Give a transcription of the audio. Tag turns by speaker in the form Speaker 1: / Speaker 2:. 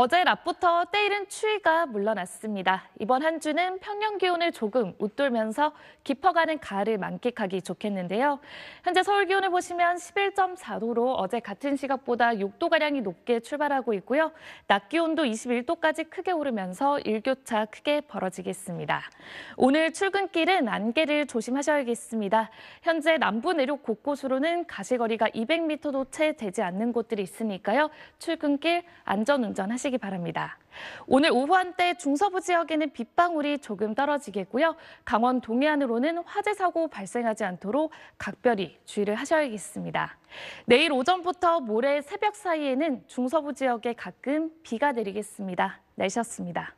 Speaker 1: 어제 낮부터 때일은 추위가 물러났습니다. 이번 한 주는 평년 기온을 조금 웃돌면서 깊어가는 가을을 만끽하기 좋겠는데요. 현재 서울 기온을 보시면 11.4도로 어제 같은 시각보다 6도가량이 높게 출발하고 있고요. 낮 기온도 21도까지 크게 오르면서 일교차 크게 벌어지겠습니다. 오늘 출근길은 안개를 조심하셔야겠습니다. 현재 남부 내륙 곳곳으로는 가시거리가 200m도 채 되지 않는 곳들이 있으니까요. 출근길 안전운전하시기 주시기 바랍니다. 오늘 오후 한때 중서부 지역에는 빗방울이 조금 떨어지겠고요. 강원 동해안으로는 화재 사고 발생하지 않도록 각별히 주의를 하셔야겠습니다. 내일 오전부터 모레 새벽 사이에는 중서부 지역에 가끔 비가 내리겠습니다. 내셨습니다